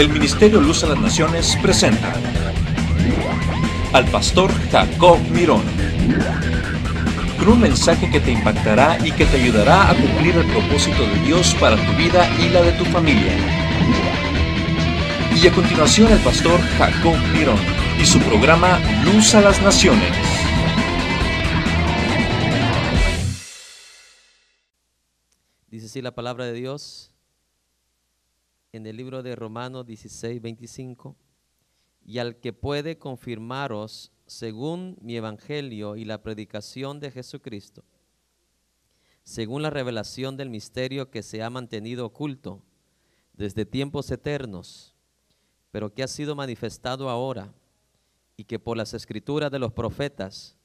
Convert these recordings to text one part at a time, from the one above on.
El Ministerio Luz a las Naciones presenta al pastor Jacob Mirón con un mensaje que te impactará y que te ayudará a cumplir el propósito de Dios para tu vida y la de tu familia. Y a continuación el pastor Jacob Mirón y su programa Luz a las Naciones. Dice así la palabra de Dios en el libro de Romanos 16, 25, y al que puede confirmaros según mi evangelio y la predicación de Jesucristo, según la revelación del misterio que se ha mantenido oculto desde tiempos eternos, pero que ha sido manifestado ahora, y que por las escrituras de los profetas,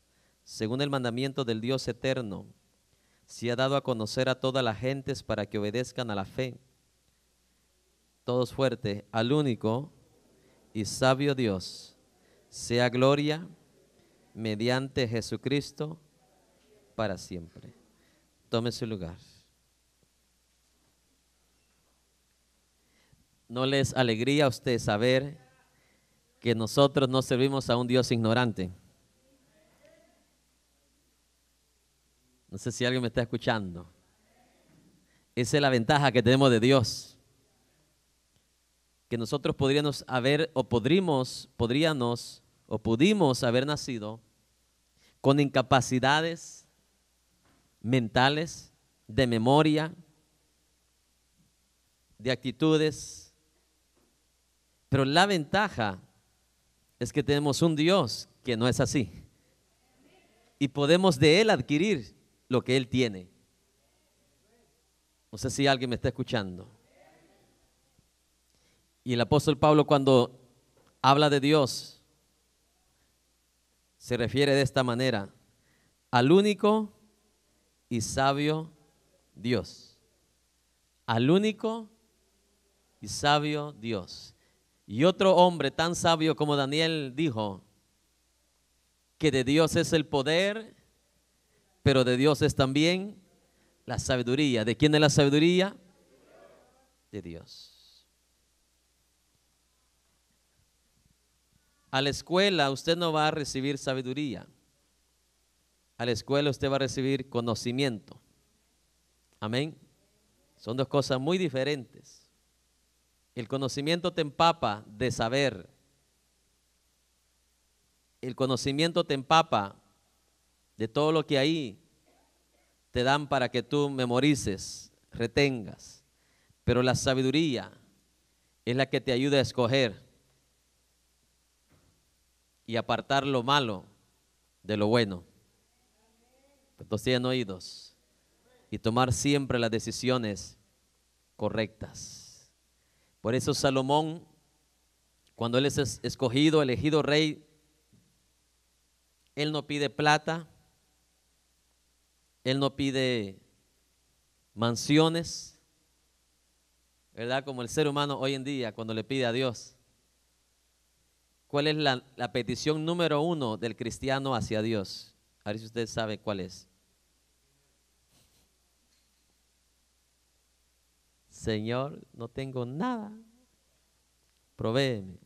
según el mandamiento del Dios eterno, se ha dado a conocer a todas las gentes para que obedezcan a la fe todos fuertes, al único y sabio Dios, sea gloria mediante Jesucristo para siempre. Tome su lugar. ¿No les alegría a usted saber que nosotros no servimos a un Dios ignorante? No sé si alguien me está escuchando. Esa es la ventaja que tenemos de Dios que nosotros podríamos haber o podríamos, podríamos o pudimos haber nacido con incapacidades mentales, de memoria, de actitudes. Pero la ventaja es que tenemos un Dios que no es así. Y podemos de Él adquirir lo que Él tiene. No sé si alguien me está escuchando. Y el apóstol Pablo cuando habla de Dios, se refiere de esta manera, al único y sabio Dios. Al único y sabio Dios. Y otro hombre tan sabio como Daniel dijo, que de Dios es el poder, pero de Dios es también la sabiduría. ¿De quién es la sabiduría? De Dios. A la escuela usted no va a recibir sabiduría. A la escuela usted va a recibir conocimiento. Amén. Son dos cosas muy diferentes. El conocimiento te empapa de saber. El conocimiento te empapa de todo lo que ahí te dan para que tú memorices, retengas. Pero la sabiduría es la que te ayuda a escoger y apartar lo malo de lo bueno. entonces tienen oídos. Y tomar siempre las decisiones correctas. Por eso Salomón, cuando él es escogido, elegido rey, él no pide plata, él no pide mansiones, ¿verdad? Como el ser humano hoy en día cuando le pide a Dios cuál es la, petición número uno del cristiano hacia Dios. A ver si usted sabe cuál es. Señor, no tengo nada. Provéeme.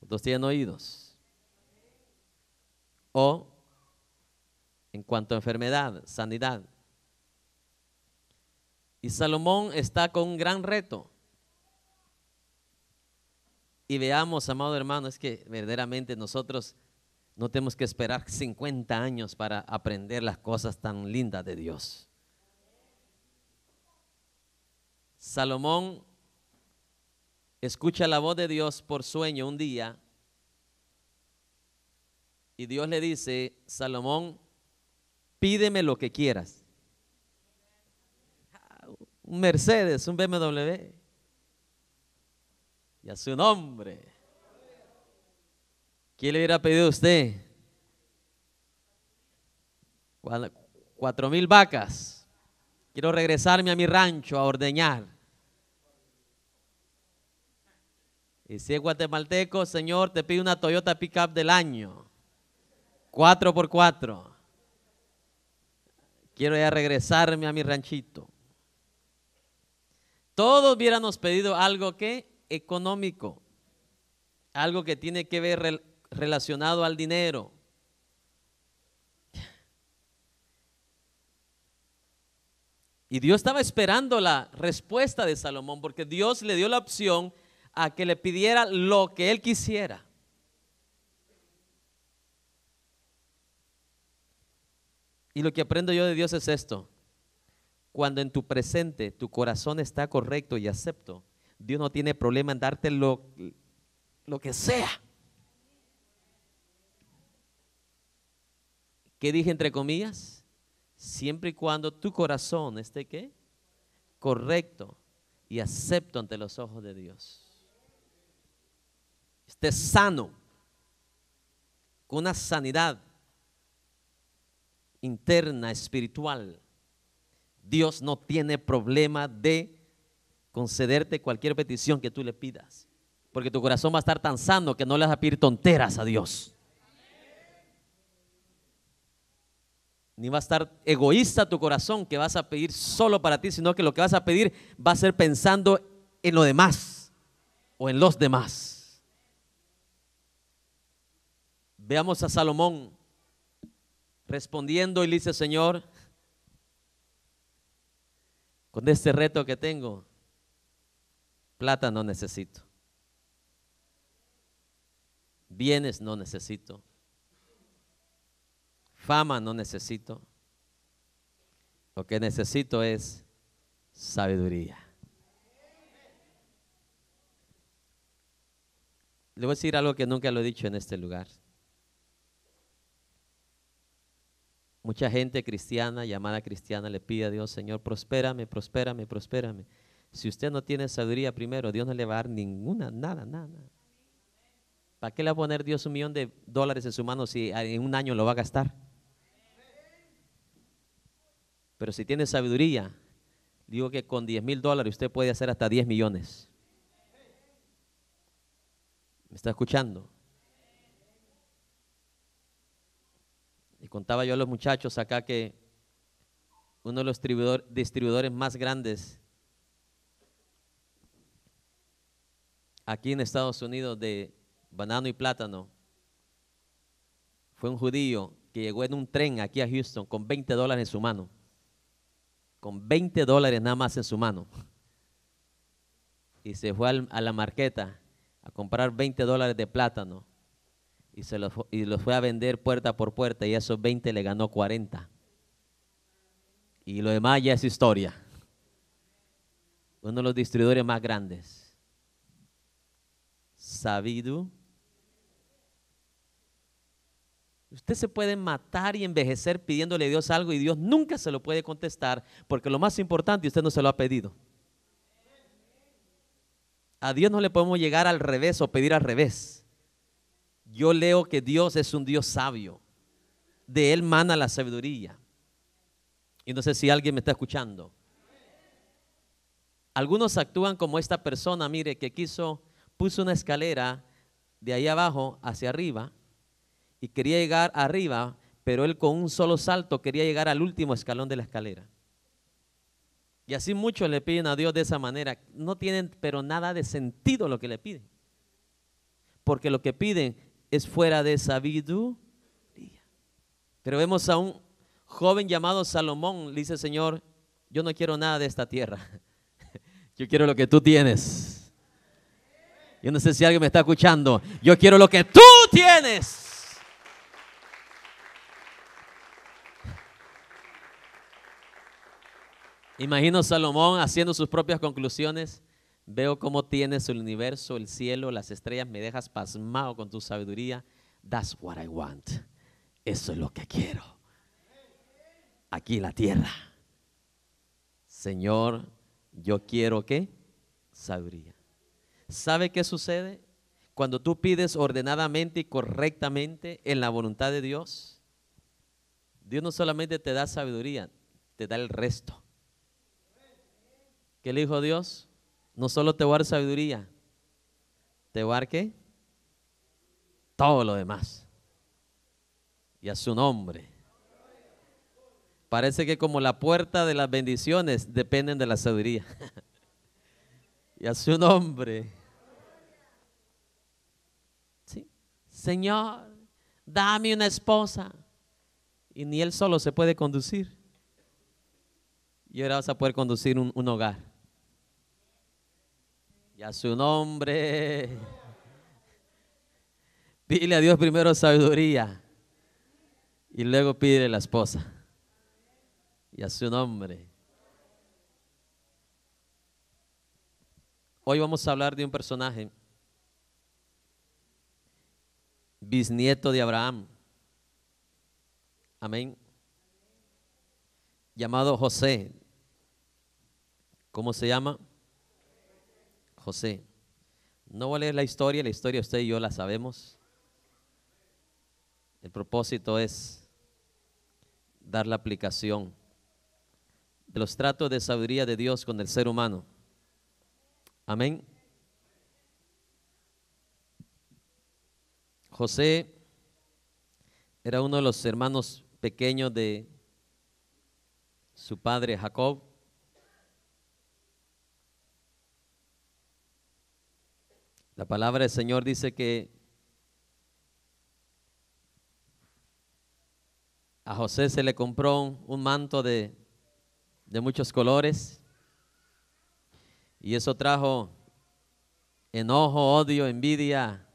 ¿Ustedes tienen oídos. O en cuanto a enfermedad, sanidad. Y Salomón está con un gran reto y veamos, amado hermano, es que verdaderamente nosotros no tenemos que esperar 50 años para aprender las cosas tan lindas de Dios. Salomón escucha la voz de Dios por sueño un día y Dios le dice, Salomón, pídeme lo que quieras. Ah, un Mercedes, un BMW y a su nombre. quién le hubiera pedido a usted? Cuatro mil vacas. Quiero regresarme a mi rancho a ordeñar. Y si es guatemalteco, Señor, te pido una Toyota Pickup del año. Cuatro por cuatro. Quiero ya regresarme a mi ranchito. Todos hubiéramos pedido algo que económico, algo que tiene que ver relacionado al dinero. Y Dios estaba esperando la respuesta de Salomón porque Dios le dio la opción a que le pidiera lo que él quisiera. Y lo que aprendo yo de Dios es esto. Cuando en tu presente tu corazón está correcto y acepto, Dios no tiene problema en darte lo, que sea. ¿Qué dije entre comillas? Siempre y cuando tu corazón esté qué? Correcto y acepto ante los ojos de Dios. Esté sano, con una sanidad interna, espiritual. Dios no tiene problema de concederte cualquier petición que tú le pidas. Porque tu corazón va a estar tan sano que no le vas a pedir tonteras a Dios. Ni va a estar egoísta tu corazón que vas a pedir solo para ti, sino que lo que vas a pedir va a ser pensando en lo demás o en los demás. Veamos a Salomón respondiendo y dice, Señor, con este reto que tengo, Plata no necesito. Bienes no necesito. Fama no necesito. Lo que necesito es sabiduría. Le voy a decir algo que nunca lo he dicho en este lugar. Mucha gente cristiana, llamada cristiana, le pide a Dios, Señor, prospérame, prospérame, prospérame. Si usted no tiene sabiduría primero, Dios no le va a dar ninguna, nada, nada. ¿Para qué le va a poner Dios un millón de dólares en su mano si en un año lo va a gastar? Pero si tiene sabiduría, digo que con diez mil dólares usted puede hacer hasta 10 millones. ¿Me está escuchando? Y contaba yo a los muchachos acá que uno de los distribuidores más grandes aquí en Estados Unidos de banano y plátano fue un judío que llegó en un tren aquí a Houston con 20 dólares en su mano. Con 20 dólares nada más en su mano. Y se fue a la marqueta a comprar 20 dólares de plátano y, se los, y los fue a vender puerta por puerta y esos 20 le ganó 40. Y lo demás ya es historia. Uno de los distribuidores más grandes sabido. Usted se puede matar y envejecer pidiéndole a Dios algo y Dios nunca se lo puede contestar porque lo más importante usted no se lo ha pedido. A Dios no le podemos llegar al revés o pedir al revés. Yo leo que Dios es un Dios sabio. De Él mana la sabiduría. Y no sé si alguien me está escuchando. Algunos actúan como esta persona, mire, que quiso puso una escalera de ahí abajo hacia arriba y quería llegar arriba, pero él con un solo salto quería llegar al último escalón de la escalera. Y así muchos le piden a Dios de esa manera. No tienen, pero nada de sentido lo que le piden. Porque lo que piden es fuera de sabiduría. Pero vemos a un joven llamado Salomón, le dice, Señor, yo no quiero nada de esta tierra. Yo quiero lo que tú tienes. Yo no sé si alguien me está escuchando. Yo quiero lo que tú tienes. Imagino Salomón haciendo sus propias conclusiones. Veo cómo tienes el universo, el cielo, las estrellas. Me dejas pasmado con tu sabiduría. That's what I want. Eso es lo que quiero. Aquí en la tierra. Señor, yo quiero que sabiduría. ¿Sabe qué sucede? Cuando tú pides ordenadamente y correctamente en la voluntad de Dios, Dios no solamente te da sabiduría, te da el resto. ¿Qué le dijo Dios? No solo te va a dar sabiduría, te va a dar qué? Todo lo demás. Y a su nombre. Parece que como la puerta de las bendiciones dependen de la sabiduría. y a su nombre. ¿Sí? Señor, dame una esposa. Y ni él solo se puede conducir. Y ahora vas a poder conducir un, un hogar. Y a su nombre. Dile a Dios primero sabiduría. Y luego pide la esposa. Y a su nombre. Hoy vamos a hablar de un personaje, bisnieto de Abraham. Amén. Llamado José. ¿Cómo se llama? José. No voy a leer la historia, la historia usted y yo la sabemos. El propósito es dar la aplicación de los tratos de sabiduría de Dios con el ser humano. Amén. José era uno de los hermanos pequeños de su padre Jacob. La palabra del Señor dice que a José se le compró un, manto de, de muchos colores y eso trajo enojo, odio, envidia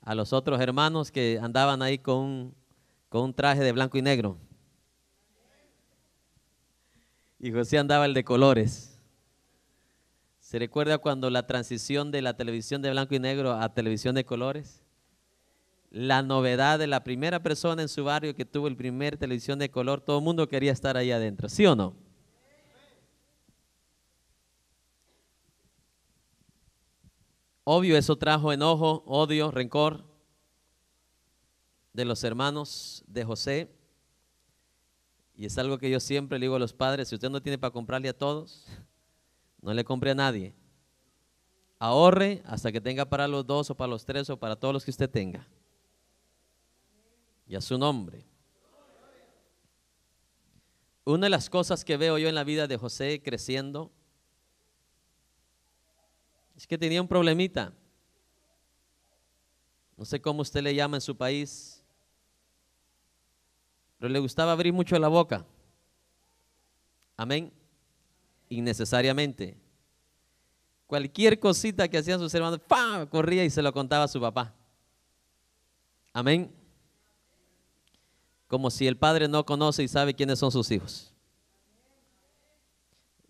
a los otros hermanos que andaban ahí con, con un traje de blanco y negro. Y José andaba el de colores. ¿Se recuerda cuando la transición de la televisión de blanco y negro a televisión de colores? La novedad de la primera persona en su barrio que tuvo el primer televisión de color, todo el mundo quería estar ahí adentro, ¿sí o no? Obvio, eso trajo enojo, odio, rencor de los hermanos de José. Y es algo que yo siempre le digo a los padres, si usted no tiene para comprarle a todos, no le compre a nadie. Ahorre hasta que tenga para los dos o para los tres o para todos los que usted tenga. Y a su nombre. Una de las cosas que veo yo en la vida de José creciendo es que tenía un problemita. No sé cómo usted le llama en su país, pero le gustaba abrir mucho la boca. Amén. Innecesariamente. Cualquier cosita que hacían sus hermanos, ¡pam! corría y se lo contaba a su papá. Amén. Como si el padre no conoce y sabe quiénes son sus hijos.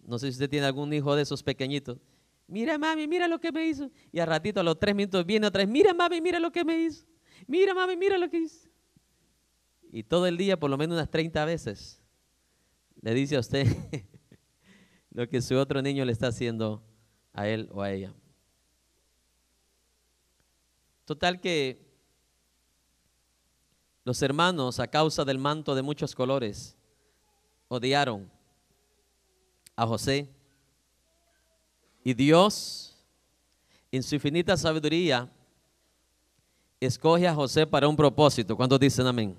No sé si usted tiene algún hijo de esos pequeñitos Mira, mami, mira lo que me hizo. Y al ratito, a los tres minutos, viene otra vez. Mira, mami, mira lo que me hizo. Mira, mami, mira lo que hizo. Y todo el día, por lo menos unas 30 veces, le dice a usted lo que su otro niño le está haciendo a él o a ella. Total que los hermanos, a causa del manto de muchos colores, odiaron a José y Dios, en su infinita sabiduría, escoge a José para un propósito. ¿Cuántos dicen amén?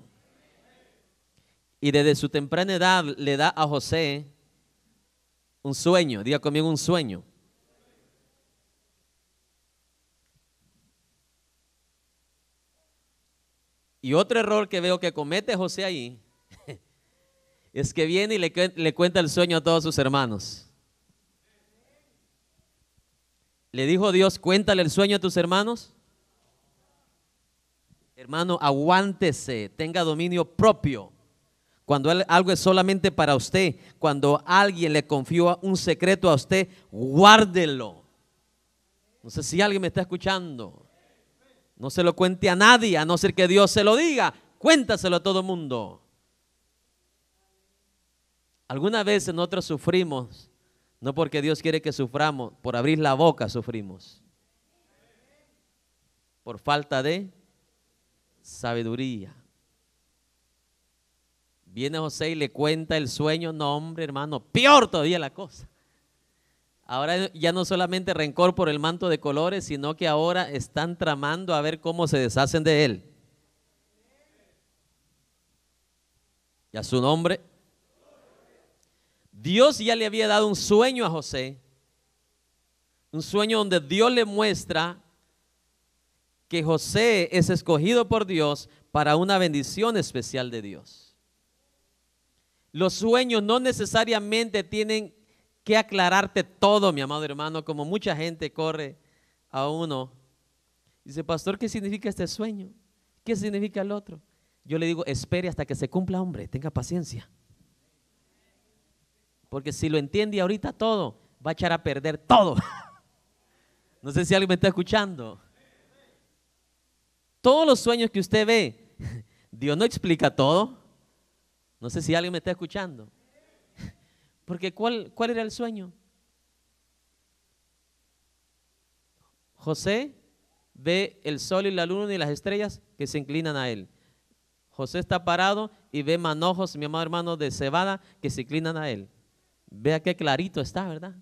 Y desde su temprana edad le da a José un sueño. Diga conmigo un sueño. Y otro error que veo que comete José ahí es que viene y le, le cuenta el sueño a todos sus hermanos. ¿Le dijo Dios, cuéntale el sueño a tus hermanos? Hermano, aguántese, tenga dominio propio. Cuando algo es solamente para usted, cuando alguien le confió un secreto a usted, guárdelo. No sé si alguien me está escuchando. No se lo cuente a nadie, a no ser que Dios se lo diga. Cuéntaselo a todo el mundo. Alguna vez nosotros sufrimos no porque Dios quiere que suframos, por abrir la boca sufrimos. Por falta de sabiduría. Viene José y le cuenta el sueño. No, hombre, hermano, peor todavía la cosa. Ahora ya no solamente rencor por el manto de colores, sino que ahora están tramando a ver cómo se deshacen de él. Y a su nombre, Dios ya le había dado un sueño a José, un sueño donde Dios le muestra que José es escogido por Dios para una bendición especial de Dios. Los sueños no necesariamente tienen que aclararte todo, mi amado hermano, como mucha gente corre a uno. Dice, pastor, ¿qué significa este sueño? ¿Qué significa el otro? Yo le digo, espere hasta que se cumpla, hombre, tenga paciencia. Porque si lo entiende ahorita todo, va a echar a perder todo. no sé si alguien me está escuchando. Todos los sueños que usted ve, Dios no explica todo. No sé si alguien me está escuchando. Porque ¿cuál, cuál era el sueño? José ve el sol y la luna y las estrellas que se inclinan a él. José está parado y ve manojos, mi amado hermano, de cebada que se inclinan a él. Vea qué clarito está, ¿verdad?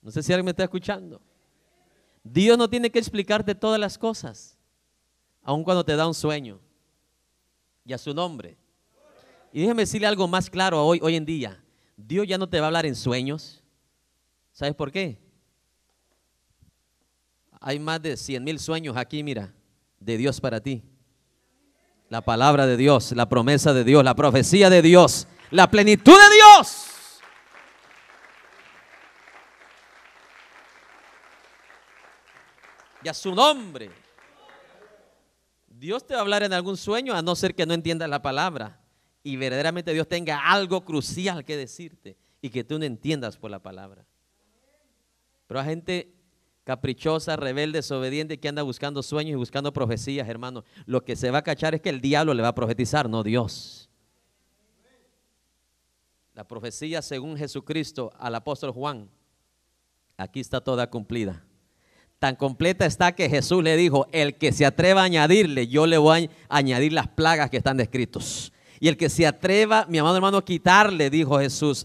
No sé si alguien me está escuchando. Dios no tiene que explicarte todas las cosas, aun cuando te da un sueño y a su nombre. Y déjeme decirle algo más claro hoy, hoy en día. Dios ya no te va a hablar en sueños. ¿Sabes por qué? Hay más de cien mil sueños aquí, mira, de Dios para ti. La palabra de Dios, la promesa de Dios, la profecía de Dios, la plenitud de Dios. Y a su nombre. Dios te va a hablar en algún sueño a no ser que no entiendas la palabra y verdaderamente Dios tenga algo crucial que decirte y que tú no entiendas por la palabra. Pero a gente caprichosa, rebelde, desobediente que anda buscando sueños y buscando profecías, hermano. Lo que se va a cachar es que el diablo le va a profetizar, no Dios la profecía según Jesucristo al apóstol Juan, aquí está toda cumplida. Tan completa está que Jesús le dijo, el que se atreva a añadirle, yo le voy a añadir las plagas que están descritos. Y el que se atreva, mi amado hermano, a quitarle, dijo Jesús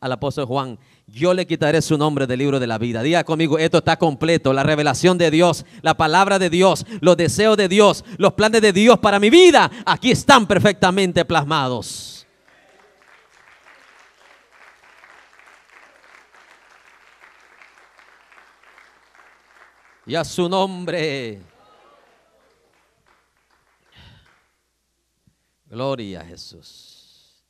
al apóstol Juan, yo le quitaré su nombre del libro de la vida. Diga conmigo, esto está completo, la revelación de Dios, la palabra de Dios, los deseos de Dios, los planes de Dios para mi vida, aquí están perfectamente plasmados. y a su nombre. Gloria a Jesús.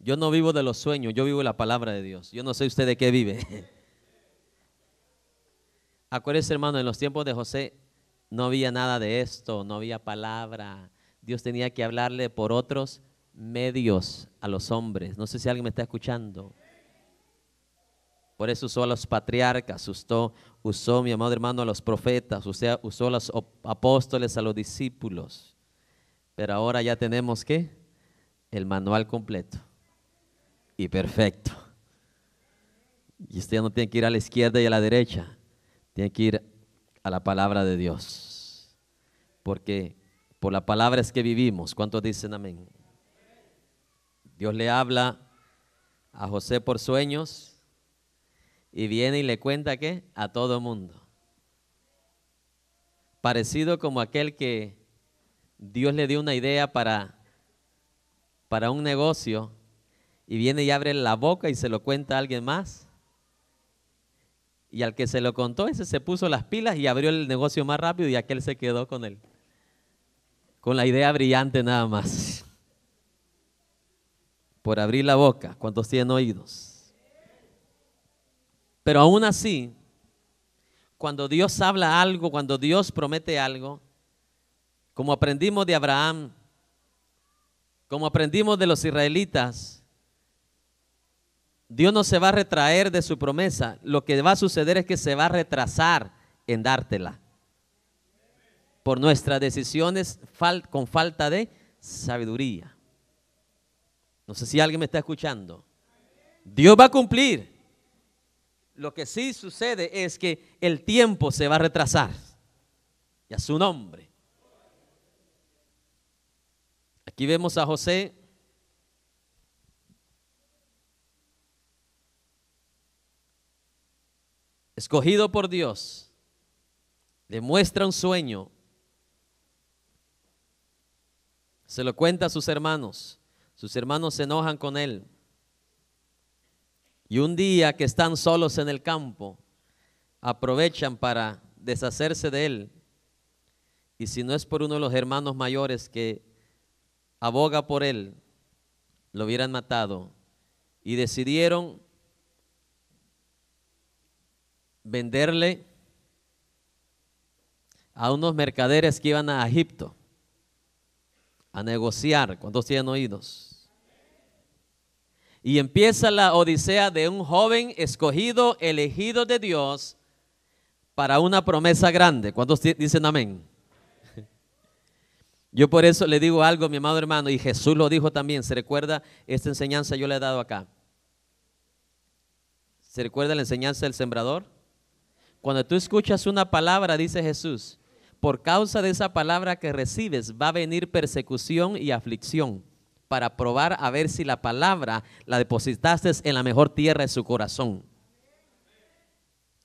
Yo no vivo de los sueños, yo vivo de la palabra de Dios. Yo no sé usted de qué vive. Acuérdese, hermano, en los tiempos de José no había nada de esto, no había palabra. Dios tenía que hablarle por otros medios a los hombres. No sé si alguien me está escuchando. Por eso usó a los patriarcas, usó, usó, mi amado hermano, a los profetas, usó, usó a los apóstoles, a los discípulos. Pero ahora ya tenemos que el manual completo y perfecto. Y usted no tiene que ir a la izquierda y a la derecha, tiene que ir a la palabra de Dios. Porque por la palabra es que vivimos. ¿Cuántos dicen amén? Dios le habla a José por sueños y viene y le cuenta qué? A todo mundo. Parecido como aquel que Dios le dio una idea para, para un negocio y viene y abre la boca y se lo cuenta a alguien más. Y al que se lo contó, ese se puso las pilas y abrió el negocio más rápido y aquel se quedó con él. Con la idea brillante nada más. Por abrir la boca, ¿cuántos tienen oídos? Pero aún así, cuando Dios habla algo, cuando Dios promete algo, como aprendimos de Abraham, como aprendimos de los israelitas, Dios no se va a retraer de su promesa. Lo que va a suceder es que se va a retrasar en dártela por nuestras decisiones con falta de sabiduría. No sé si alguien me está escuchando. Dios va a cumplir. Lo que sí sucede es que el tiempo se va a retrasar. Y a su nombre. Aquí vemos a José. Escogido por Dios, demuestra un sueño, se lo cuenta a sus hermanos, sus hermanos se enojan con él, y un día que están solos en el campo, aprovechan para deshacerse de él. Y si no es por uno de los hermanos mayores que aboga por él, lo hubieran matado. Y decidieron venderle a unos mercaderes que iban a Egipto a negociar. ¿Cuántos tienen oídos? Y empieza la odisea de un joven escogido, elegido de Dios para una promesa grande. ¿Cuántos dicen amén? Yo por eso le digo algo, mi amado hermano, y Jesús lo dijo también. ¿Se recuerda esta enseñanza yo le he dado acá? ¿Se recuerda la enseñanza del sembrador? Cuando tú escuchas una palabra, dice Jesús, por causa de esa palabra que recibes va a venir persecución y aflicción para probar a ver si la palabra la depositaste en la mejor tierra de su corazón.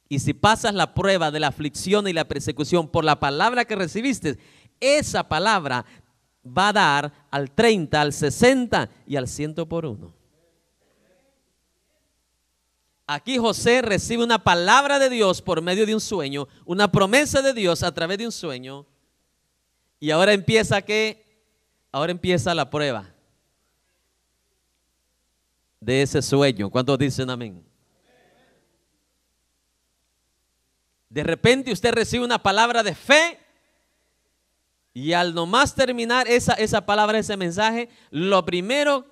Y si pasas la prueba de la aflicción y la persecución por la palabra que recibiste, esa palabra va a dar al 30, al 60 y al 100 por uno. Aquí José recibe una palabra de Dios por medio de un sueño, una promesa de Dios a través de un sueño. Y ahora empieza que, ahora empieza la prueba de ese sueño. ¿Cuántos dicen amén? De repente usted recibe una palabra de fe y al nomás terminar esa, esa palabra, ese mensaje, lo primero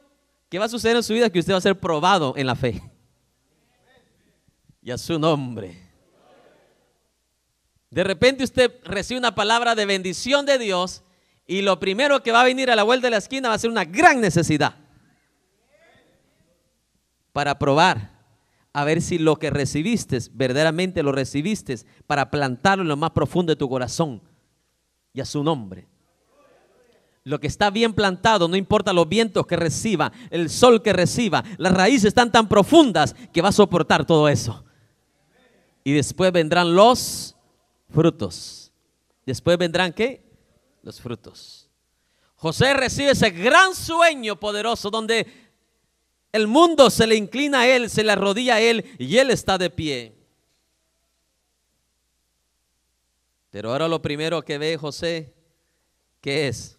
que va a suceder en su vida es que usted va a ser probado en la fe. Y a su nombre. De repente usted recibe una palabra de bendición de Dios y lo primero que va a venir a la vuelta de la esquina va a ser una gran necesidad para probar a ver si lo que recibiste, verdaderamente lo recibiste, para plantarlo en lo más profundo de tu corazón y a su nombre. Lo que está bien plantado, no importa los vientos que reciba, el sol que reciba, las raíces están tan profundas que va a soportar todo eso. Y después vendrán los frutos. Después vendrán qué? Los frutos. José recibe ese gran sueño poderoso donde el mundo se le inclina a Él, se le arrodilla a Él y Él está de pie. Pero ahora lo primero que ve José, ¿qué es?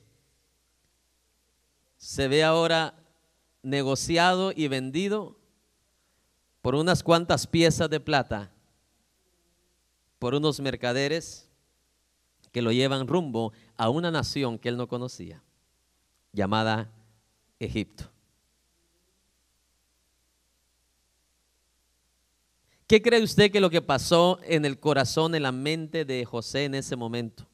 Se ve ahora negociado y vendido por unas cuantas piezas de plata, por unos mercaderes que lo llevan rumbo a una nación que él no conocía, llamada Egipto. ¿Qué cree usted que lo que pasó en el corazón, en la mente de José en ese momento?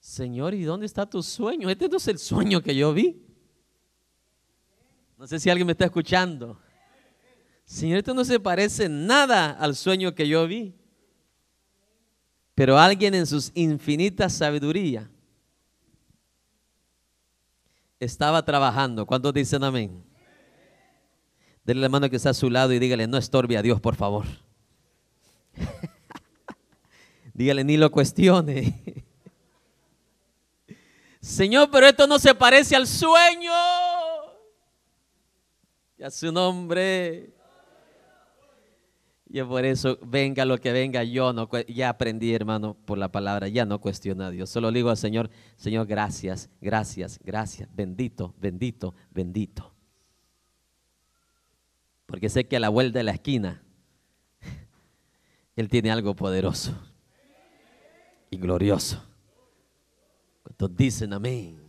Señor, ¿y dónde está tu sueño? Este no es el sueño que yo vi. No sé si alguien me está escuchando. Señor, esto no se parece nada al sueño que yo vi. Pero alguien en sus infinitas sabiduría estaba trabajando. ¿Cuántos dicen amén? Dele la mano que está a su lado y dígale, no estorbe a Dios, por favor. dígale, ni lo cuestione. Señor, pero esto no se parece al sueño. Y a su nombre. Y por eso, venga lo que venga, yo no, ya aprendí, hermano, por la palabra, ya no cuestiona a Dios. Solo digo al Señor, Señor, gracias, gracias, gracias. Bendito, bendito, bendito porque sé que a la vuelta de la esquina Él tiene algo poderoso y glorioso. Cuantos dicen amén.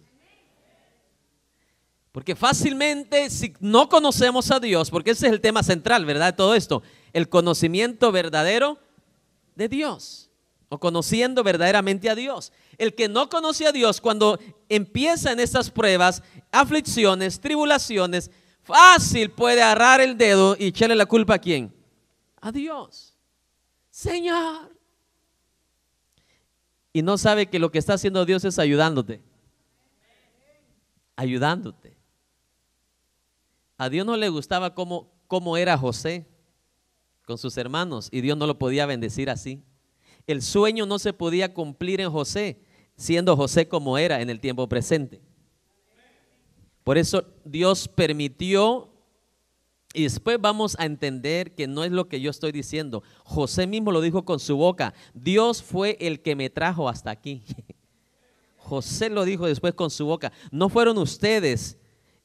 Porque fácilmente si no conocemos a Dios, porque ese es el tema central, ¿verdad? De todo esto, el conocimiento verdadero de Dios o conociendo verdaderamente a Dios. El que no conoce a Dios cuando empiezan estas pruebas, aflicciones, tribulaciones, fácil puede agarrar el dedo y echarle la culpa a quién? A Dios. Señor. Y no sabe que lo que está haciendo Dios es ayudándote. Ayudándote. A Dios no le gustaba cómo, cómo era José con sus hermanos y Dios no lo podía bendecir así. El sueño no se podía cumplir en José, siendo José como era en el tiempo presente. Por eso Dios permitió, y después vamos a entender que no es lo que yo estoy diciendo. José mismo lo dijo con su boca, Dios fue el que me trajo hasta aquí. José lo dijo después con su boca, no fueron ustedes,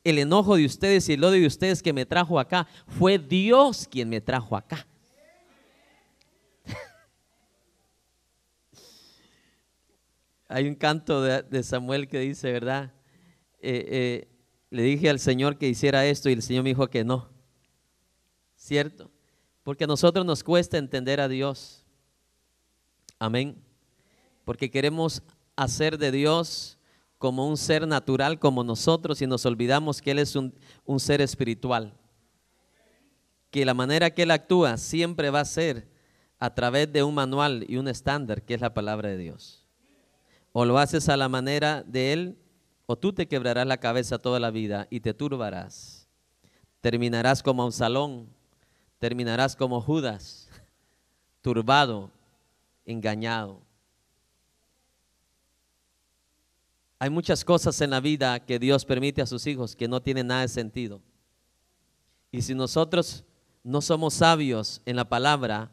el enojo de ustedes y el odio de ustedes que me trajo acá, fue Dios quien me trajo acá. Hay un canto de, Samuel que dice, ¿verdad? Eh, eh, le dije al Señor que hiciera esto y el Señor me dijo que no. ¿Cierto? Porque a nosotros nos cuesta entender a Dios. Amén. Porque queremos hacer de Dios como un ser natural como nosotros y nos olvidamos que Él es un, un ser espiritual. Que la manera que Él actúa siempre va a ser a través de un manual y un estándar que es la palabra de Dios. O lo haces a la manera de Él o tú te quebrarás la cabeza toda la vida y te turbarás. Terminarás como un salón. terminarás como Judas, turbado, engañado. Hay muchas cosas en la vida que Dios permite a sus hijos que no tienen nada de sentido. Y si nosotros no somos sabios en la palabra,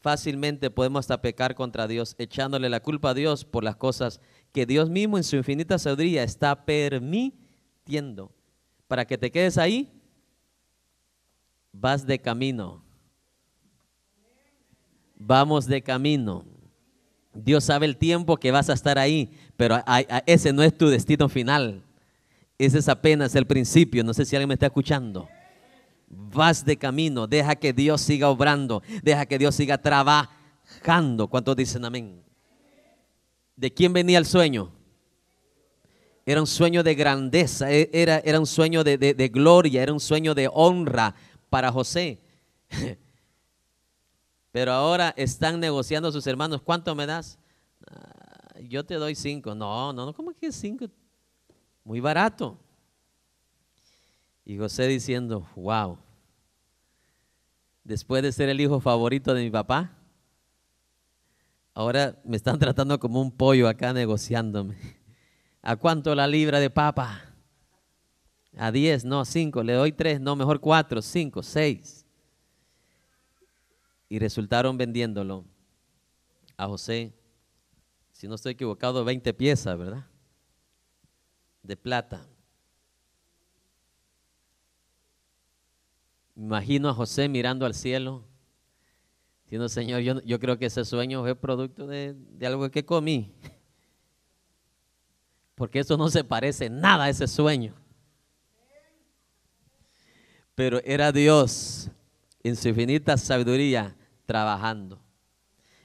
fácilmente podemos hasta pecar contra Dios, echándole la culpa a Dios por las cosas que Dios mismo en su infinita sabiduría está permitiendo. Para que te quedes ahí, vas de camino. Vamos de camino. Dios sabe el tiempo que vas a estar ahí, pero ese no es tu destino final. Ese es apenas el principio. No sé si alguien me está escuchando. Vas de camino, deja que Dios siga obrando, deja que Dios siga trabajando. ¿Cuántos dicen amén? ¿De quién venía el sueño? Era un sueño de grandeza, e, era, era un sueño de, gloria, era un sueño de honra para José. Pero ahora están negociando sus hermanos. ¿Cuánto me das? Ah, yo te doy cinco. No, no, no, ¿cómo que cinco? Muy barato. Y José diciendo, wow, después de ser el hijo favorito de mi papá, Ahora me están tratando como un pollo acá negociándome. ¿A cuánto la libra de papa? A diez? no, a cinco. le doy tres? no, mejor cuatro, cinco, seis. Y resultaron vendiéndolo a José, si no estoy equivocado, 20 piezas, ¿verdad? De plata. Imagino a José mirando al cielo Diciendo, Señor, yo, yo creo que ese sueño es producto de, algo que comí. Porque eso no se parece nada a ese sueño. Pero era Dios en su infinita sabiduría trabajando.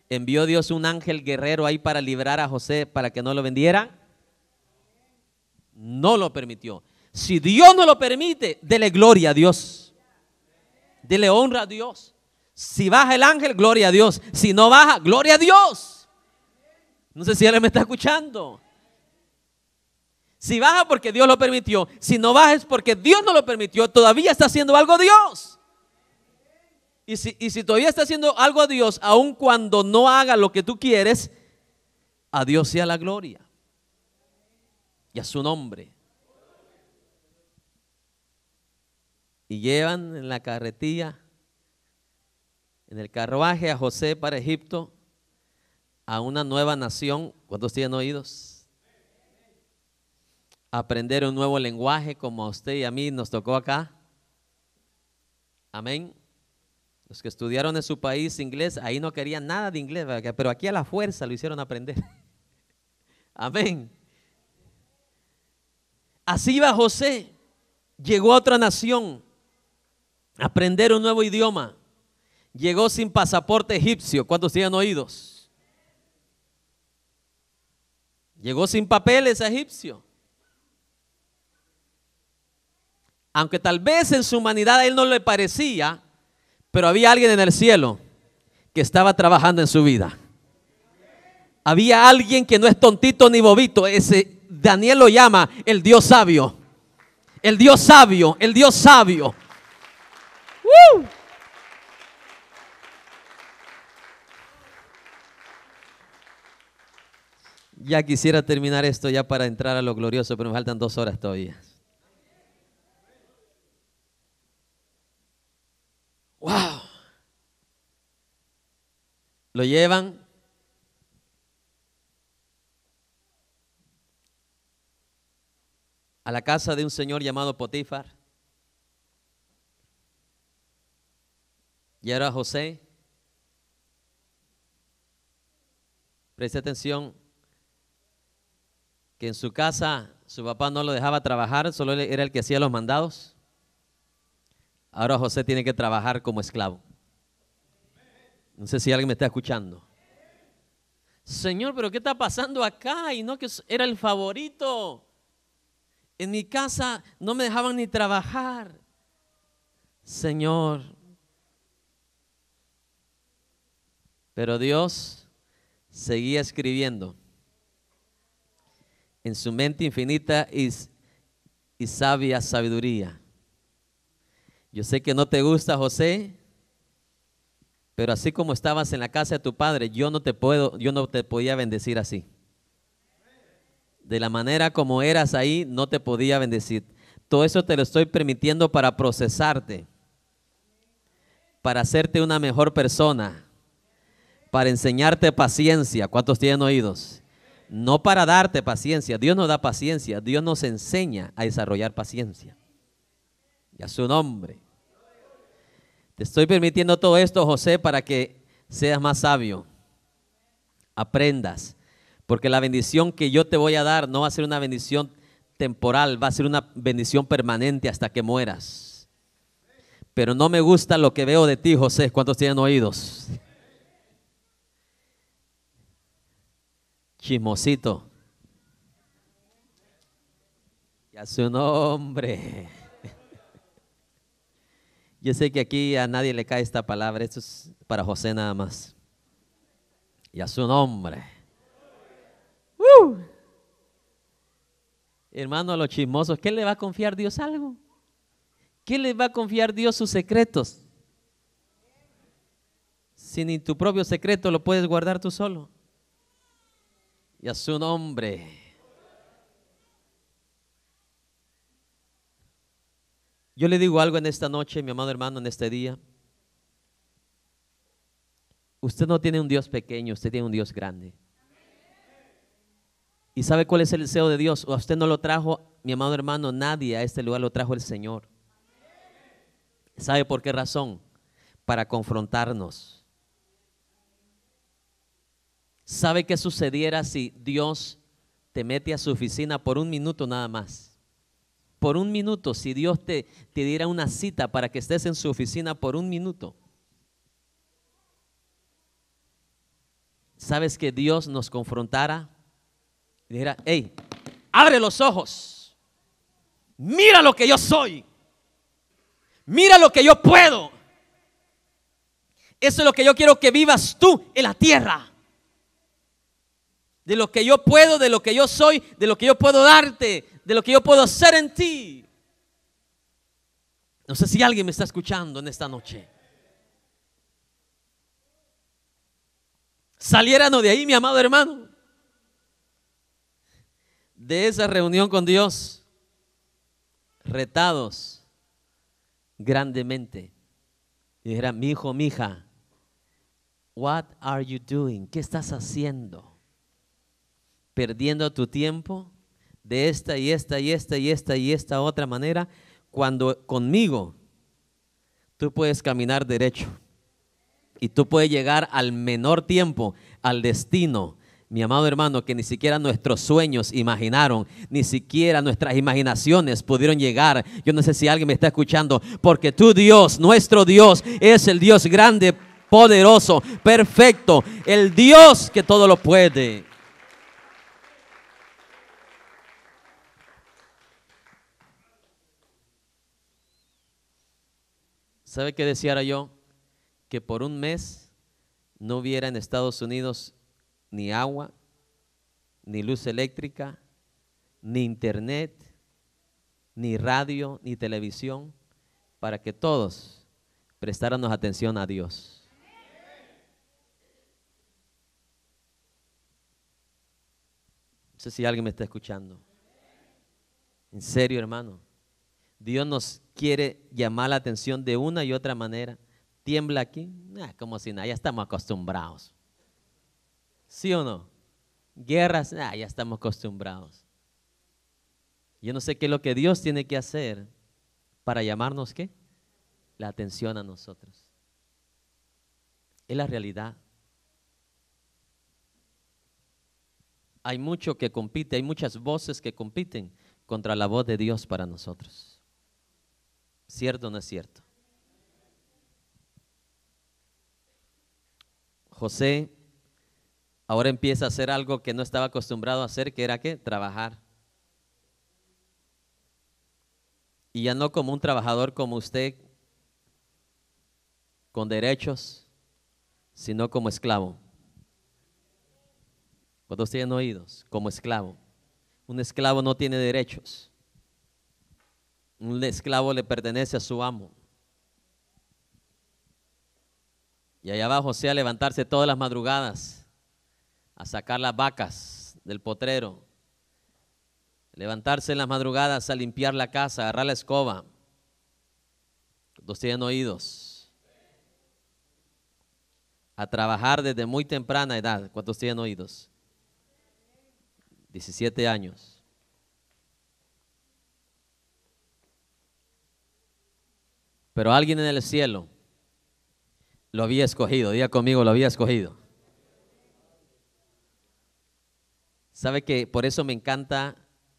Envió Dios un ángel guerrero ahí para librar a José para que no lo vendiera. No lo permitió. Si Dios no lo permite, dele gloria a Dios. Dele honra a Dios. Si baja el ángel, gloria a Dios. Si no baja, gloria a Dios. No sé si él me está escuchando. Si baja porque Dios lo permitió. Si no baja es porque Dios no lo permitió. Todavía está haciendo algo Dios. Y si, y si todavía está haciendo algo a Dios, aun cuando no haga lo que tú quieres, a Dios sea la gloria. Y a su nombre. Y llevan en la carretilla en el carruaje a José para Egipto, a una nueva nación. ¿Cuántos tienen oídos? Aprender un nuevo lenguaje como a usted y a mí nos tocó acá. Amén. Los que estudiaron en su país inglés, ahí no querían nada de inglés, pero aquí a la fuerza lo hicieron aprender. Amén. Así va José. Llegó a otra nación. Aprender un nuevo idioma llegó sin pasaporte egipcio. ¿Cuántos tienen oídos? Llegó sin papeles egipcio. Aunque tal vez en su humanidad a él no le parecía, pero había alguien en el cielo que estaba trabajando en su vida. Había alguien que no es tontito ni bobito. Ese Daniel lo llama el Dios sabio. El Dios sabio, el Dios sabio. Ya quisiera terminar esto ya para entrar a lo glorioso, pero me faltan dos horas todavía. ¡Wow! Lo llevan. a la casa de un señor llamado Potifar. Y ahora José. Preste atención, que en su casa su papá no lo dejaba trabajar, solo era el que hacía los mandados. Ahora José tiene que trabajar como esclavo. No sé si alguien me está escuchando. Señor, pero ¿qué está pasando acá? Y no que era el favorito. En mi casa no me dejaban ni trabajar. Señor. Pero Dios seguía escribiendo en su mente infinita y, sabia sabiduría. Yo sé que no te gusta José, pero así como estabas en la casa de tu padre, yo no te puedo, yo no te podía bendecir así. De la manera como eras ahí, no te podía bendecir. Todo eso te lo estoy permitiendo para procesarte, para hacerte una mejor persona, para enseñarte paciencia. ¿Cuántos tienen oídos? No para darte paciencia, Dios nos da paciencia, Dios nos enseña a desarrollar paciencia. Y a su nombre. Te estoy permitiendo todo esto, José, para que seas más sabio. Aprendas. Porque la bendición que yo te voy a dar no va a ser una bendición temporal, va a ser una bendición permanente hasta que mueras. Pero no me gusta lo que veo de ti, José. ¿Cuántos tienen oídos? chismosito. Y a su nombre. Yo sé que aquí a nadie le cae esta palabra, esto es para José nada más. Y a su nombre. Hermano, a los chismosos, ¿qué le va a confiar Dios algo? ¿Qué le va a confiar Dios sus secretos? Si ni tu propio secreto lo puedes guardar tú solo y a su nombre. Yo le digo algo en esta noche, mi amado hermano, en este día. Usted no tiene un Dios pequeño, usted tiene un Dios grande. ¿Y sabe cuál es el deseo de Dios? O a usted no lo trajo, mi amado hermano, nadie a este lugar lo trajo el Señor. ¿Sabe por qué razón? Para confrontarnos ¿Sabe qué sucediera si Dios te mete a su oficina por un minuto nada más? Por un minuto, si Dios te, te diera una cita para que estés en su oficina por un minuto. ¿Sabes que Dios nos confrontara? Y dijera, hey, abre los ojos. Mira lo que yo soy. Mira lo que yo puedo. Eso es lo que yo quiero que vivas tú en la tierra de lo que yo puedo, de lo que yo soy, de lo que yo puedo darte, de lo que yo puedo hacer en ti. No sé si alguien me está escuchando en esta noche. Saliéramos de ahí, mi amado hermano, de esa reunión con Dios, retados grandemente. Y era, mi hijo, mi hija, what are you doing? ¿Qué estás haciendo? perdiendo tu tiempo de esta y esta y esta y esta y esta otra manera, cuando conmigo tú puedes caminar derecho y tú puedes llegar al menor tiempo, al destino, mi amado hermano, que ni siquiera nuestros sueños imaginaron, ni siquiera nuestras imaginaciones pudieron llegar. Yo no sé si alguien me está escuchando, porque tu Dios, nuestro Dios, es el Dios grande, poderoso, perfecto, el Dios que todo lo puede. ¿Sabe qué deseara yo? Que por un mes no hubiera en Estados Unidos ni agua, ni luz eléctrica, ni internet, ni radio, ni televisión, para que todos prestáramos atención a Dios. No sé si alguien me está escuchando. En serio, hermano. Dios nos quiere llamar la atención de una y otra manera. Tiembla aquí, eh, como si nada, ya estamos acostumbrados. ¿Sí o no? Guerras, eh, ya estamos acostumbrados. Yo no sé qué es lo que Dios tiene que hacer para llamarnos qué? La atención a nosotros. Es la realidad. Hay mucho que compite, hay muchas voces que compiten contra la voz de Dios para nosotros. ¿Cierto o no es cierto? José ahora empieza a hacer algo que no estaba acostumbrado a hacer, que era qué? Trabajar. Y ya no como un trabajador como usted, con derechos, sino como esclavo. Cuando tienen oídos, como esclavo. Un esclavo no tiene derechos. Un esclavo le pertenece a su amo. Y allá abajo sea levantarse todas las madrugadas, a sacar las vacas del potrero, levantarse en las madrugadas a limpiar la casa, agarrar la escoba. ¿Cuántos tienen oídos. A trabajar desde muy temprana edad. ¿Cuántos tienen oídos? 17 años. Pero alguien en el cielo lo había escogido. Diga conmigo, lo había escogido. ¿Sabe que por eso me encanta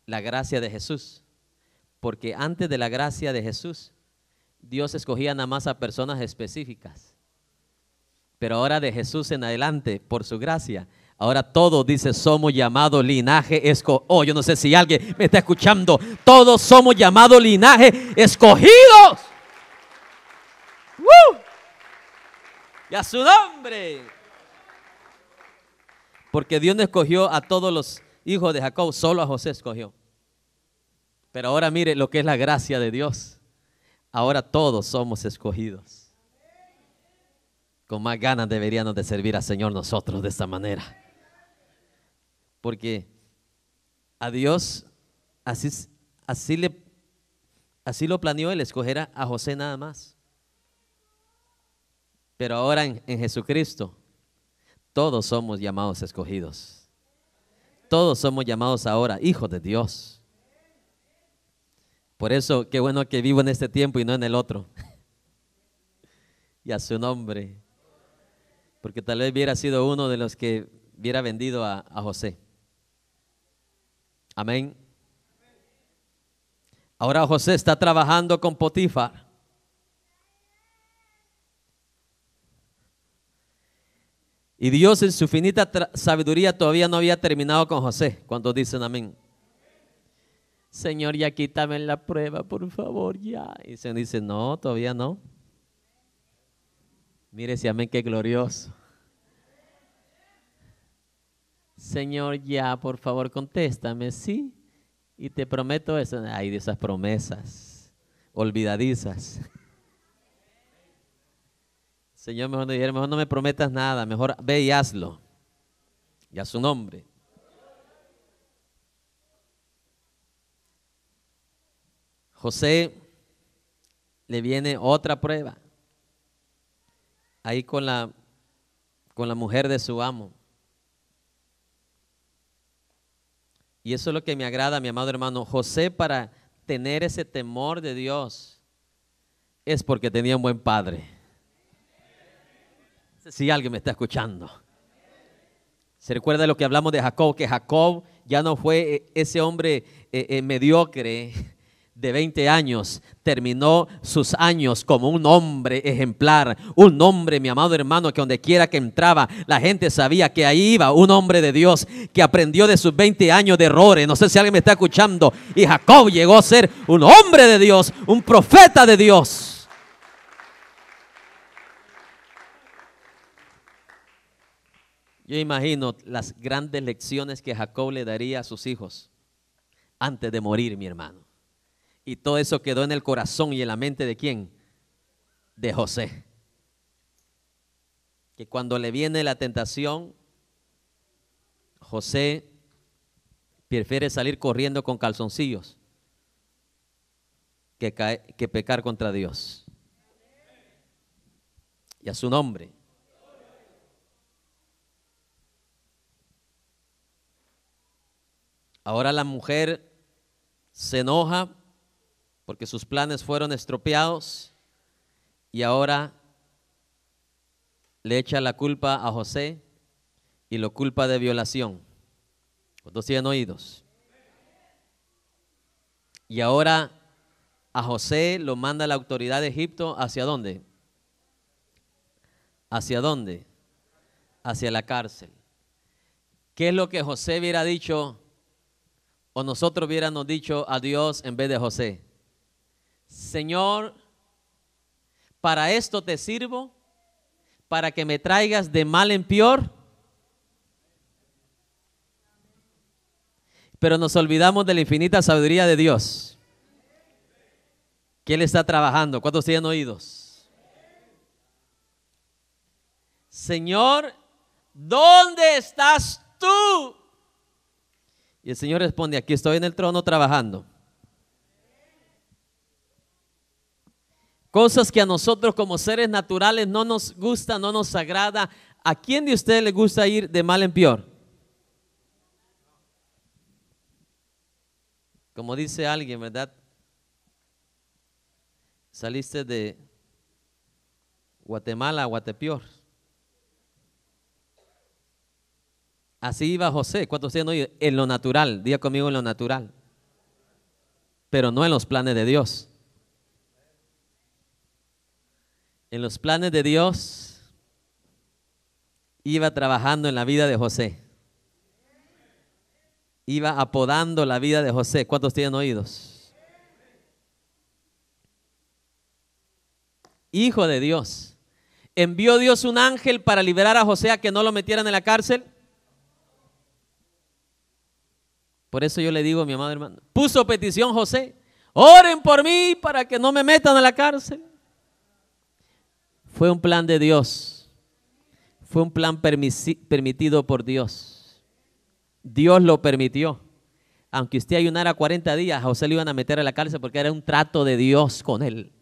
la gracia de Jesús? Porque antes de la gracia de Jesús, Dios escogía nada más a personas específicas. Pero ahora de Jesús en adelante, por su gracia, ahora todos dice, somos llamado linaje escogido. Oh, yo no sé si alguien me está escuchando. Todos somos llamados linaje escogidos. Y a su nombre. Porque Dios no escogió a todos los hijos de Jacob, solo a José escogió. Pero ahora mire lo que es la gracia de Dios. Ahora todos somos escogidos. Con más ganas deberíamos de servir al Señor nosotros de esta manera. Porque a Dios así, así, le, así lo planeó él, escoger a José nada más. Pero ahora en, Jesucristo, todos somos llamados escogidos. Todos somos llamados ahora hijos de Dios. Por eso, qué bueno que vivo en este tiempo y no en el otro. y a su nombre. Porque tal vez hubiera sido uno de los que hubiera vendido a, a José. Amén. Ahora José está trabajando con Potifar. Y Dios en su finita sabiduría todavía no había terminado con José. cuando dicen amén? Señor, ya quítame la prueba, por favor, ya. Y se dice, no, todavía no. Mire si amén, qué glorioso. Señor, ya, por favor, contéstame, sí. Y te prometo eso. Hay de esas promesas olvidadizas. Señor, mejor no, me prometas nada, mejor ve y hazlo. Y a su nombre. José le viene otra prueba. Ahí con la, con la mujer de su amo. Y eso es lo que me agrada, mi amado hermano. José, para tener ese temor de Dios, es porque tenía un buen padre si alguien me está escuchando. Se recuerda lo que hablamos de Jacob, que Jacob ya no fue eh, ese hombre eh, eh, mediocre de 20 años, terminó sus años como un hombre ejemplar, un hombre, mi amado hermano, que donde quiera que entraba, la gente sabía que ahí iba un hombre de Dios que aprendió de sus 20 años de errores, no sé si alguien me está escuchando, y Jacob llegó a ser un hombre de Dios, un profeta de Dios. Yo imagino las grandes lecciones que Jacob le daría a sus hijos antes de morir, mi hermano. Y todo eso quedó en el corazón y en la mente de quién? De José. Que cuando le viene la tentación, José prefiere salir corriendo con calzoncillos que, que pecar contra Dios. Y a su nombre. Ahora la mujer se enoja porque sus planes fueron estropeados y ahora le echa la culpa a José y lo culpa de violación. Los dos tienen oídos. Y ahora a José lo manda la autoridad de Egipto hacia dónde? ¿Hacia dónde? Hacia la cárcel. ¿Qué es lo que José hubiera dicho? o nosotros hubiéramos dicho a Dios en vez de José, Señor, para esto te sirvo, para que me traigas de mal en peor. Pero nos olvidamos de la infinita sabiduría de Dios, ¿Quién está trabajando. ¿Cuántos tienen oídos? Señor, ¿dónde estás tú? Y el Señor responde, aquí estoy en el trono trabajando. Cosas que a nosotros como seres naturales no nos gusta, no nos agrada. ¿A quién de ustedes le gusta ir de mal en peor? Como dice alguien, ¿verdad? Saliste de Guatemala a Guatepeor. Así iba José, ¿cuántos tienen oídos? en lo natural, diga conmigo en lo natural, pero no en los planes de Dios. En los planes de Dios iba trabajando en la vida de José. Iba apodando la vida de José. ¿Cuántos tienen oídos? Hijo de Dios. ¿Envió Dios un ángel para liberar a José a que no lo metieran en la cárcel? Por eso yo le digo a mi amado hermano, puso petición José, oren por mí para que no me metan a la cárcel. Fue un plan de Dios, fue un plan permitido por Dios. Dios lo permitió. Aunque usted ayunara 40 días, a José le iban a meter a la cárcel porque era un trato de Dios con él.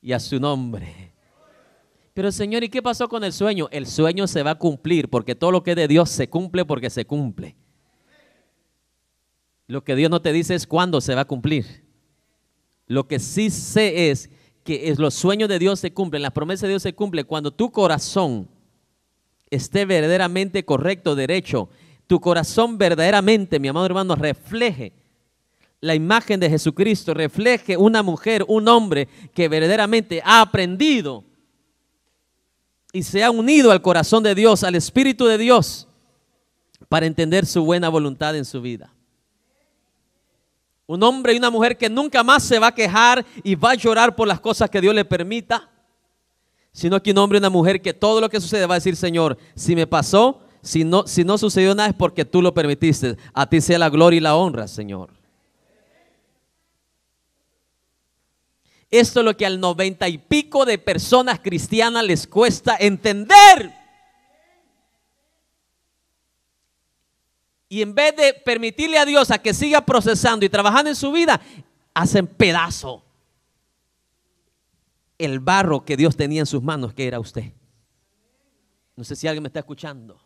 Y a su nombre. Pero Señor, ¿y qué pasó con el sueño? El sueño se va a cumplir porque todo lo que es de Dios se cumple porque se cumple. Lo que Dios no te dice es cuándo se va a cumplir. Lo que sí sé es que los sueños de Dios se cumplen, las promesas de Dios se cumplen cuando tu corazón esté verdaderamente correcto, derecho, tu corazón verdaderamente, mi amado hermano, refleje la imagen de Jesucristo, refleje una mujer, un hombre que verdaderamente ha aprendido y se ha unido al corazón de Dios, al Espíritu de Dios, para entender su buena voluntad en su vida. Un hombre y una mujer que nunca más se va a quejar y va a llorar por las cosas que Dios le permita, sino que un hombre y una mujer que todo lo que sucede va a decir, Señor, si me pasó, si no, si no sucedió nada es porque tú lo permitiste. A ti sea la gloria y la honra, Señor. Esto es lo que al noventa y pico de personas cristianas les cuesta entender. Y en vez de permitirle a Dios a que siga procesando y trabajando en su vida, hacen pedazo el barro que Dios tenía en sus manos, que era usted. No sé si alguien me está escuchando.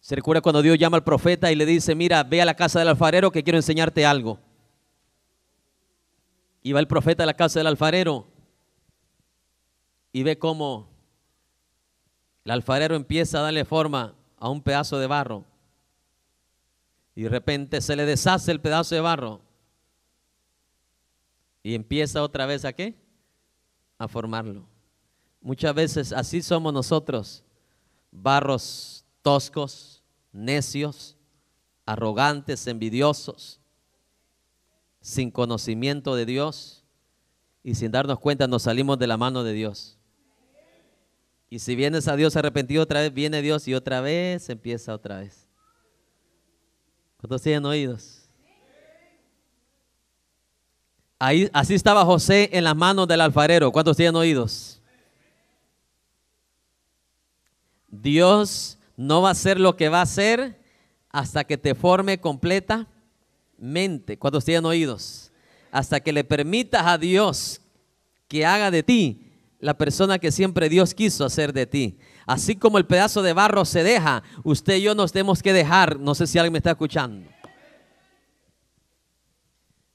Se recuerda cuando Dios llama al profeta y le dice, mira, ve a la casa del alfarero que quiero enseñarte algo. Y va el profeta a la casa del alfarero y ve cómo el alfarero empieza a darle forma a un pedazo de barro. Y de repente se le deshace el pedazo de barro. Y empieza otra vez a qué? A formarlo. Muchas veces así somos nosotros, barros toscos, necios, arrogantes, envidiosos, sin conocimiento de Dios y sin darnos cuenta nos salimos de la mano de Dios. Y si vienes a Dios arrepentido otra vez, viene Dios y otra vez empieza otra vez. ¿Cuántos tienen oídos? Ahí, así estaba José en las manos del alfarero. ¿Cuántos tienen oídos? Dios no va a hacer lo que va a hacer hasta que te forme completa mente, cuando tienen oídos, hasta que le permitas a Dios que haga de ti la persona que siempre Dios quiso hacer de ti. Así como el pedazo de barro se deja, usted y yo nos tenemos que dejar. No sé si alguien me está escuchando.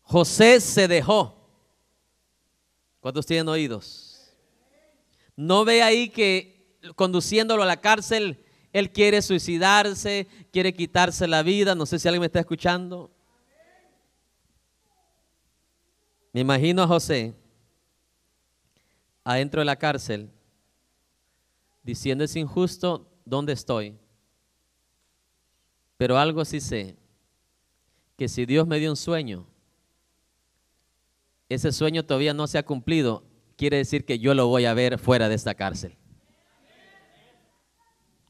José se dejó. ¿Cuántos tienen oídos? No ve ahí que conduciéndolo a la cárcel, él quiere suicidarse, quiere quitarse la vida. No sé si alguien me está escuchando. Me imagino a José adentro de la cárcel diciendo es injusto, ¿dónde estoy? Pero algo sí sé, que si Dios me dio un sueño, ese sueño todavía no se ha cumplido, quiere decir que yo lo voy a ver fuera de esta cárcel.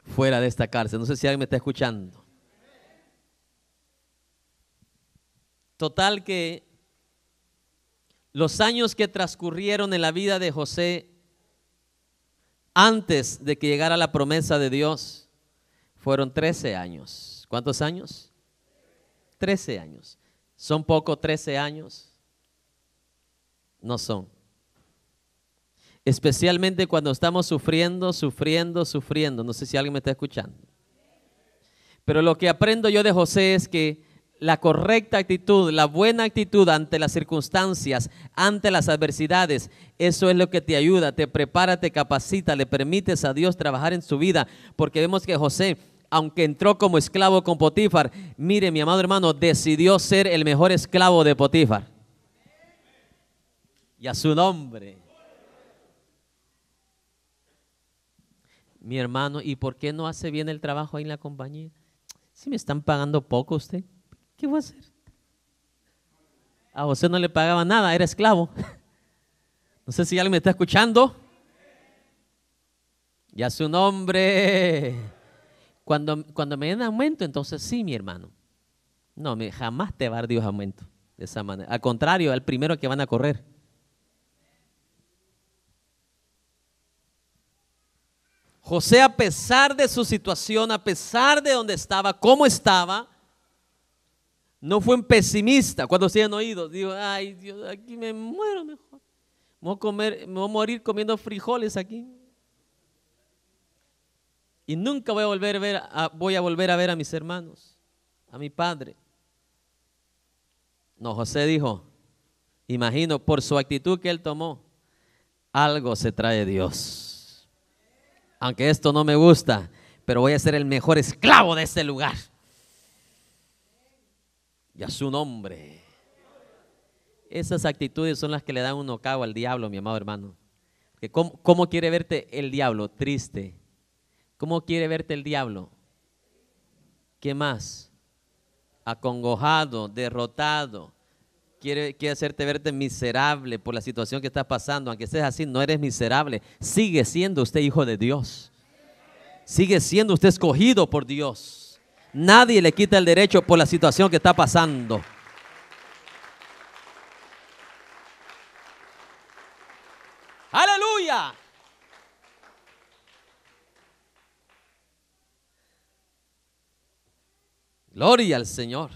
Fuera de esta cárcel. No sé si alguien me está escuchando. Total que los años que transcurrieron en la vida de José antes de que llegara la promesa de Dios fueron 13 años. ¿Cuántos años? trece años. ¿Son poco 13 años? No son. Especialmente cuando estamos sufriendo, sufriendo, sufriendo. No sé si alguien me está escuchando. Pero lo que aprendo yo de José es que la correcta actitud, la buena actitud ante las circunstancias, ante las adversidades. Eso es lo que te ayuda, te prepara, te capacita, le permites a Dios trabajar en su vida. Porque vemos que José, aunque entró como esclavo con Potifar, mire mi amado hermano, decidió ser el mejor esclavo de Potifar. Y a su nombre. Mi hermano, ¿y por qué no hace bien el trabajo ahí en la compañía? Si me están pagando poco usted. ¿Qué voy a hacer? A José no le pagaba nada, era esclavo. No sé si alguien me está escuchando. Ya su nombre. Cuando, cuando me den aumento, entonces sí, mi hermano. No, jamás te va a dar Dios aumento de esa manera. Al contrario, al primero que van a correr. José, a pesar de su situación, a pesar de donde estaba, cómo estaba, no fue un pesimista cuando se han oído. Digo, ay Dios, aquí me muero mejor. Me voy a, comer, me voy a morir comiendo frijoles aquí. Y nunca voy a volver a ver voy a, volver a, ver a mis hermanos, a mi padre. No, José dijo, imagino, por su actitud que él tomó, algo se trae Dios. Aunque esto no me gusta, pero voy a ser el mejor esclavo de este lugar y a su nombre. Esas actitudes son las que le dan un nocao al diablo, mi amado hermano. cómo, quiere verte el diablo? Triste. ¿Cómo quiere verte el diablo? ¿Qué más? Acongojado, derrotado. Quiere, quiere, hacerte verte miserable por la situación que estás pasando. Aunque estés así, no eres miserable. Sigue siendo usted hijo de Dios. Sigue siendo usted escogido por Dios. Nadie le quita el derecho por la situación que está pasando. Aleluya. Gloria al Señor.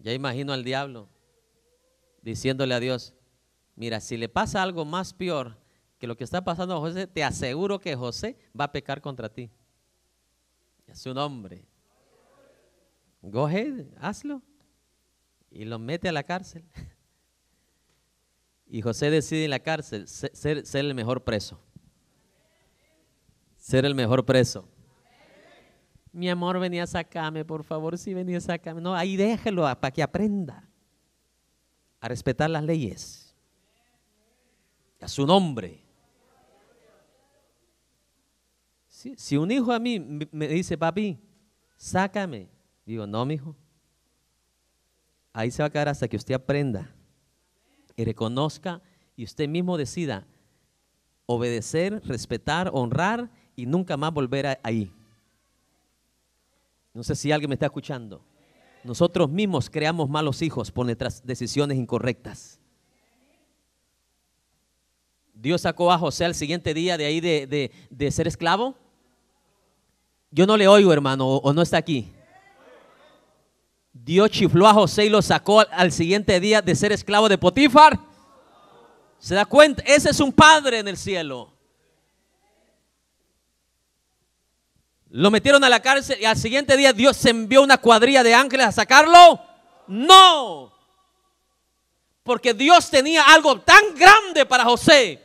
Ya imagino al diablo diciéndole a Dios, mira, si le pasa algo más peor, que lo que está pasando José, te aseguro que José va a pecar contra ti. Es su nombre. Go ahead, hazlo. Y lo mete a la cárcel. Y José decide en la cárcel ser, el mejor preso. Ser el mejor preso. Mi amor, venía a sacarme, por favor, si sí, venía a sacarme. No, ahí déjelo ah, para que aprenda a respetar las leyes. A su nombre. Si, un hijo a mí me dice, papi, sácame, digo, no, mi hijo. Ahí se va a quedar hasta que usted aprenda y reconozca y usted mismo decida obedecer, respetar, honrar y nunca más volver ahí. No sé si alguien me está escuchando. Nosotros mismos creamos malos hijos por nuestras decisiones incorrectas. Dios sacó a José al siguiente día de ahí de ser esclavo yo no le oigo, hermano, o, no está aquí. Dios chifló a José y lo sacó al, siguiente día de ser esclavo de Potifar. ¿Se da cuenta? Ese es un padre en el cielo. Lo metieron a la cárcel y al siguiente día Dios envió una cuadrilla de ángeles a sacarlo. No. Porque Dios tenía algo tan grande para José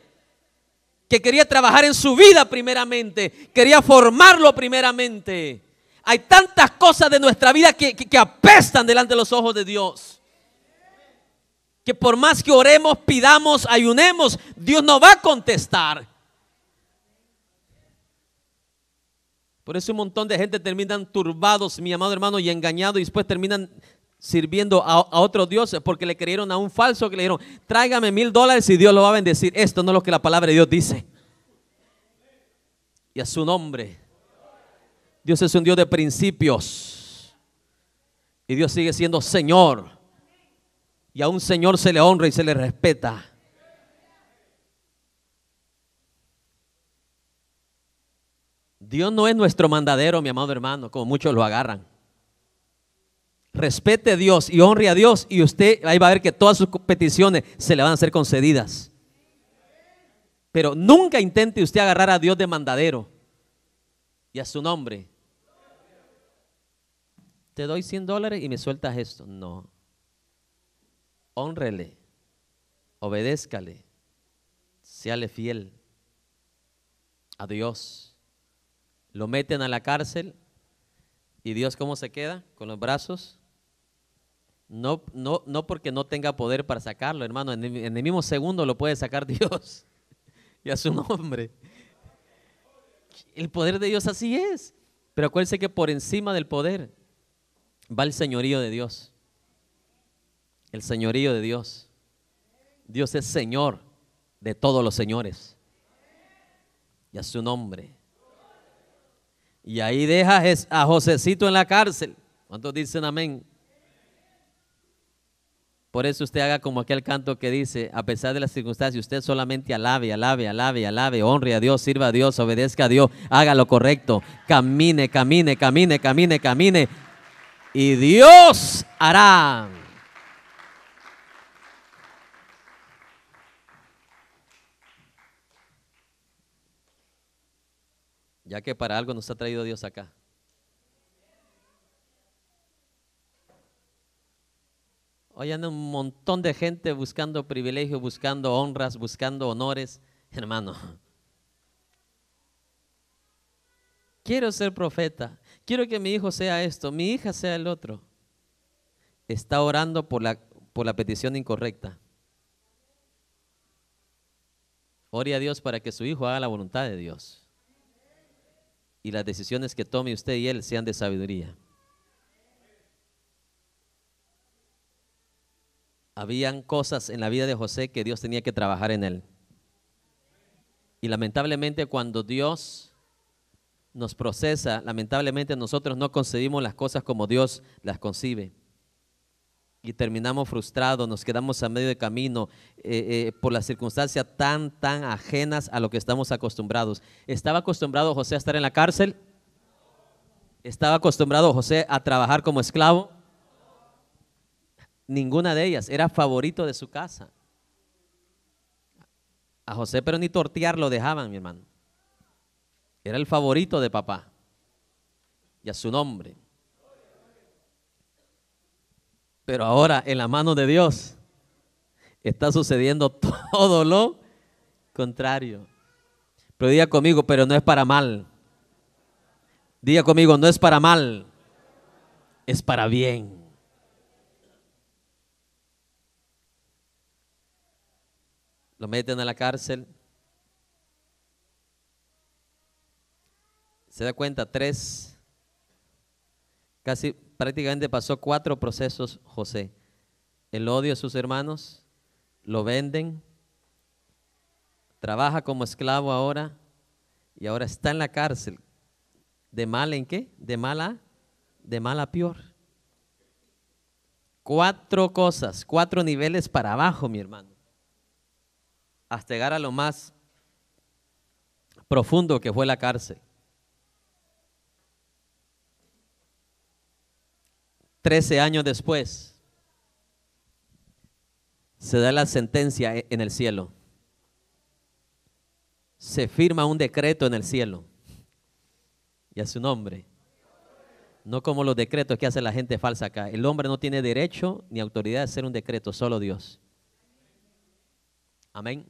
que quería trabajar en su vida primeramente, quería formarlo primeramente. Hay tantas cosas de nuestra vida que, que, apestan delante de los ojos de Dios. Que por más que oremos, pidamos, ayunemos, Dios no va a contestar. Por eso un montón de gente terminan turbados, mi amado hermano, y engañados, y después terminan sirviendo a, otros dioses porque le creyeron a un falso que le dijeron, tráigame mil dólares y Dios lo va a bendecir. Esto no es lo que la palabra de Dios dice. Y a su nombre. Dios es un Dios de principios. Y Dios sigue siendo Señor. Y a un Señor se le honra y se le respeta. Dios no es nuestro mandadero, mi amado hermano, como muchos lo agarran respete a Dios y honre a Dios y usted ahí va a ver que todas sus peticiones se le van a ser concedidas. Pero nunca intente usted agarrar a Dios de mandadero y a su nombre. Te doy 100 dólares y me sueltas esto. No. Honrele, obedézcale, seale fiel a Dios. Lo meten a la cárcel y Dios cómo se queda con los brazos no, no, no porque no tenga poder para sacarlo, hermano. En, el mismo segundo lo puede sacar Dios y a su nombre. El poder de Dios así es. Pero acuérdense que por encima del poder va el señorío de Dios. El señorío de Dios. Dios es Señor de todos los señores. Y a su nombre. Y ahí deja a Josecito en la cárcel. ¿Cuántos dicen amén? Por eso usted haga como aquel canto que dice, a pesar de las circunstancias, usted solamente alabe, alabe, alabe, alabe, honre a Dios, sirva a Dios, obedezca a Dios, haga lo correcto, camine, camine, camine, camine, camine. Y Dios hará. Ya que para algo nos ha traído Dios acá. Hoy anda un montón de gente buscando privilegios, buscando honras, buscando honores. Hermano, quiero ser profeta. Quiero que mi hijo sea esto, mi hija sea el otro. Está orando por la, por la petición incorrecta. Ore a Dios para que su hijo haga la voluntad de Dios. Y las decisiones que tome usted y él sean de sabiduría. Habían cosas en la vida de José que Dios tenía que trabajar en él. Y lamentablemente cuando Dios nos procesa, lamentablemente nosotros no concebimos las cosas como Dios las concibe. Y terminamos frustrados, nos quedamos a medio de camino eh, eh, por las circunstancias tan, tan ajenas a lo que estamos acostumbrados. ¿Estaba acostumbrado José a estar en la cárcel? ¿Estaba acostumbrado José a trabajar como esclavo? Ninguna de ellas era favorito de su casa. A José, pero ni tortear lo dejaban, mi hermano. Era el favorito de papá. Y a su nombre. Pero ahora, en la mano de Dios, está sucediendo todo lo contrario. Pero diga conmigo, pero no es para mal. Diga conmigo, no es para mal, es para bien. lo meten a la cárcel. Se da cuenta, tres, casi prácticamente pasó cuatro procesos José. El odio a sus hermanos, lo venden, trabaja como esclavo ahora y ahora está en la cárcel. ¿De mal en qué? De mala, de mala a peor. Cuatro cosas, cuatro niveles para abajo, mi hermano hasta llegar a lo más profundo que fue la cárcel. Trece años después se da la sentencia e-, en el cielo. Se firma un decreto en el cielo. Y a su nombre. No como los decretos que hace la gente falsa acá. El hombre no tiene derecho ni autoridad de hacer un decreto, solo Dios. Amén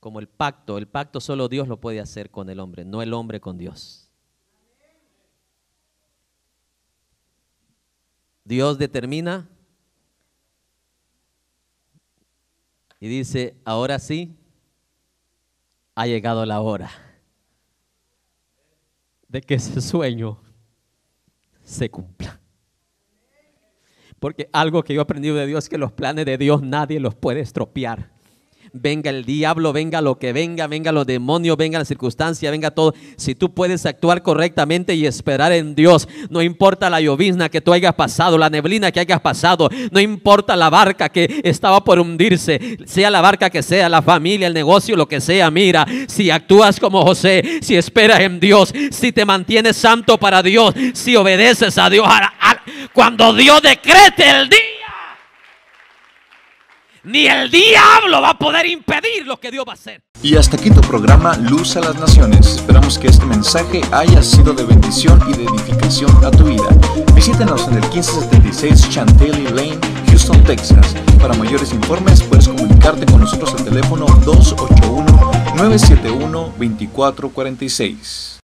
como el pacto. El pacto solo Dios lo puede hacer con el hombre, no el hombre con Dios. Dios determina y dice, ahora sí, ha llegado la hora de que ese sueño se cumpla. Porque algo que yo he aprendido de Dios es que los planes de Dios nadie los puede estropear venga el diablo, venga lo que venga, venga los demonios, venga la circunstancia, venga todo. Si tú puedes actuar correctamente y esperar en Dios, no importa la llovizna que tú hayas pasado, la neblina que hayas pasado, no importa la barca que estaba por hundirse, sea la barca que sea, la familia, el negocio, lo que sea, mira, si actúas como José, si esperas en Dios, si te mantienes santo para Dios, si obedeces a Dios, cuando Dios decrete el día ni el diablo va a poder impedir lo que Dios va a hacer. Y hasta aquí tu programa Luz a las Naciones. Esperamos que este mensaje haya sido de bendición y de edificación a tu vida. Visítenos en el 1576 Chantilly Lane, Houston, Texas. Para mayores informes puedes comunicarte con nosotros al teléfono 281 971 2446.